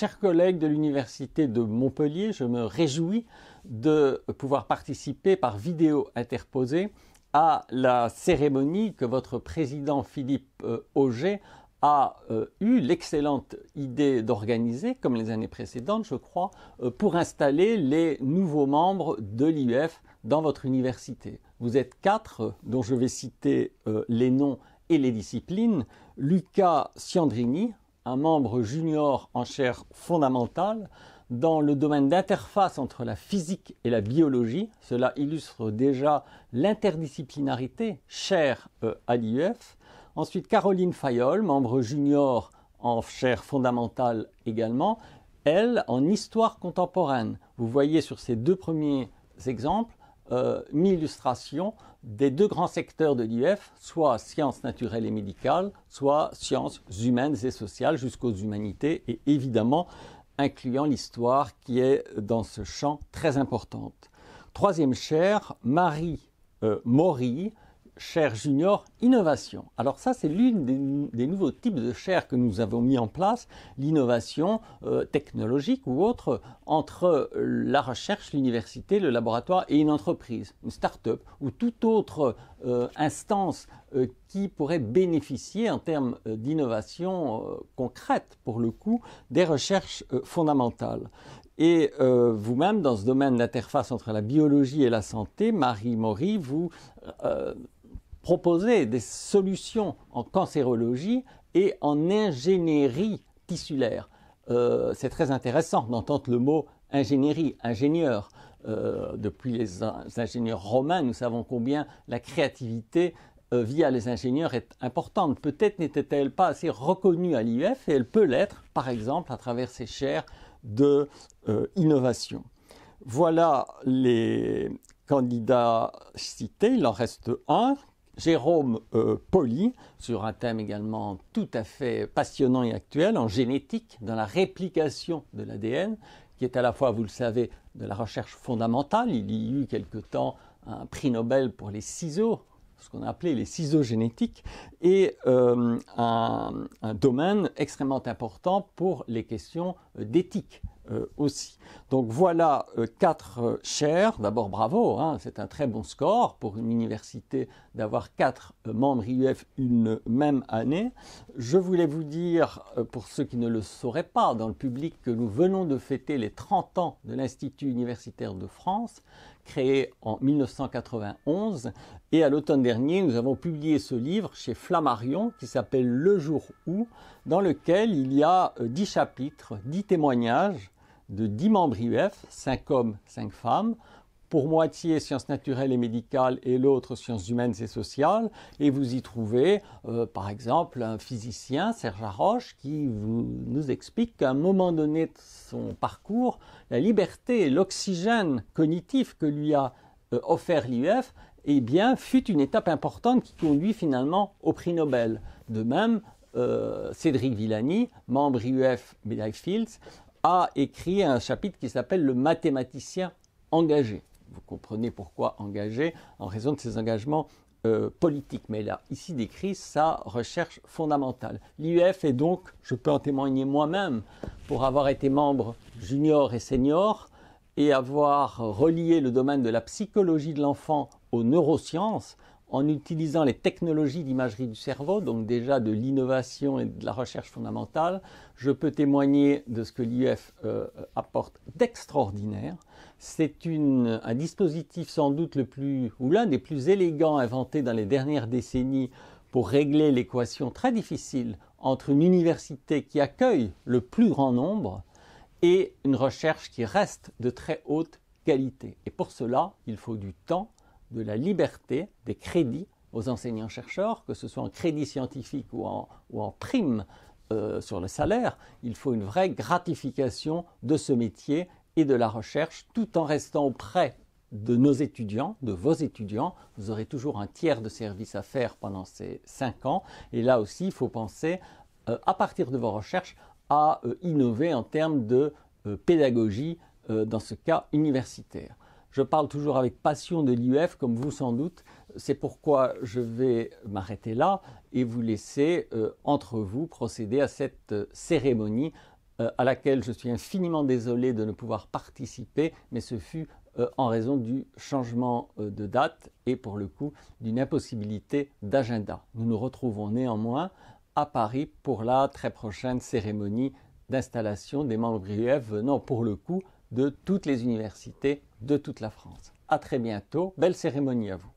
Chers collègues de l'Université de Montpellier, je me réjouis de pouvoir participer par vidéo interposée à la cérémonie que votre président Philippe euh, Auger a euh, eu l'excellente idée d'organiser, comme les années précédentes, je crois, euh, pour installer les nouveaux membres de l'IUF e dans votre université. Vous êtes quatre, dont je vais citer les noms et les disciplines. Lucas Ciandrini, un membre junior en chaire fondamentale dans le domaine d'interface entre la physique et la biologie. Cela illustre déjà l'interdisciplinarité chère euh, à l'IUF. E Ensuite, Caroline Fayol, membre junior en chaire fondamentale également, elle en histoire contemporaine. Vous voyez sur ces deux premiers exemples euh, illustration des deux grands secteurs de l'IF, soit sciences naturelles et médicales, soit sciences humaines et sociales jusqu'aux humanités, et évidemment incluant l'histoire qui est dans ce champ très importante. Troisième chaire, Marie euh, Maury, chaire junior innovation. Alors ça, c'est l'une des, nouveaux types de chaires que nous avons mis en place, l'innovation euh, technologique ou autre, entre la recherche, l'université, le laboratoire et une entreprise, une start-up ou toute autre euh, instance euh, qui pourrait bénéficier en termes d'innovation concrète, pour le coup, des recherches fondamentales. Et vous-même, dans ce domaine d'interface entre la biologie et la santé, Marie Maury, vous proposer des solutions en cancérologie et en ingénierie tissulaire. Euh, c'est très intéressant d'entendre le mot ingénierie, ingénieur. Euh, depuis les, ingénieurs romains, nous savons combien la créativité euh, via les ingénieurs est importante. Peut-être n'était-elle pas assez reconnue à l'IUF et elle peut l'être, par exemple, à travers ses chaires de innovation. Voilà les candidats cités. Il en reste un Jérôme euh, sur un thème également tout à fait passionnant et actuel, en génétique, dans la réplication de l'ADN, qui est à la fois, vous le savez, de la recherche fondamentale. Il y a eu quelque temps un prix Nobel pour les ciseaux, ce qu'on a appelé les ciseaux génétiques, et euh, un, domaine extrêmement important pour les questions euh, d'éthique, euh, aussi. Donc voilà euh, quatre euh, chaires. D'abord bravo, hein, c'est un très bon score pour une université d'avoir quatre membres IUF une même année. Je voulais vous dire, pour ceux qui ne le sauraient pas dans le public, que nous venons de fêter les 30 ans de l'Institut universitaire de France, créé en 1991. Et à l'automne dernier, nous avons publié ce livre chez Flammarion qui s'appelle Le jour où, dans lequel il y a dix chapitres, dix témoignages de 10 membres IUF, 5 hommes, 5 femmes, pour moitié sciences naturelles et médicales et l'autre sciences humaines et sociales. Et vous y trouvez, euh, par exemple, un physicien, Serge Arroche, qui nous explique qu'à un moment donné de son parcours, la liberté, l'oxygène cognitif que lui a euh, offert l'IUF, eh bien, fut une étape importante qui conduit finalement au prix Nobel. De même, euh, Cédric Villani, membre IUF Médaille Fields, a écrit un chapitre qui s'appelle Le mathématicien engagé. Vous comprenez pourquoi engagé en raison de ses engagements euh, politiques, mais là, ici décrit sa recherche fondamentale. L'IUF e est donc, je peux en témoigner moi-même, pour avoir été membre junior et senior et avoir relié le domaine de la psychologie de l'enfant aux neurosciences, en utilisant les technologies d'imagerie du cerveau, donc déjà de l'innovation et de la recherche fondamentale, je peux témoigner de ce que l'IEF euh, apporte d'extraordinaire. C'est un dispositif sans doute le plus ou l'un des plus élégants inventés dans les dernières décennies pour régler l'équation très difficile entre une université qui accueille le plus grand nombre et une recherche qui reste de très haute qualité. Et pour cela, il faut du temps, de la liberté des crédits aux enseignants-chercheurs, que ce soit en crédit scientifique ou en, prime euh, sur le salaire. Il faut une vraie gratification de ce métier et de la recherche tout en restant auprès de nos étudiants, de vos étudiants. Vous aurez toujours un tiers de service à faire pendant ces cinq ans. Et là aussi, il faut penser euh, à partir de vos recherches à euh, innover en termes de pédagogie, dans ce cas universitaire. Je parle toujours avec passion de l'IUF, comme vous sans doute. C'est pourquoi je vais m'arrêter là et vous laisser euh, entre vous procéder à cette euh, cérémonie euh, à laquelle je suis infiniment désolé de ne pouvoir participer, mais ce fut en raison du changement de date et pour le coup d'une impossibilité d'agenda. Nous nous retrouvons néanmoins à Paris pour la très prochaine cérémonie d'installation des membres l'UF venant pour le coup de toutes les universités de toute la France. À très bientôt, belle cérémonie à vous.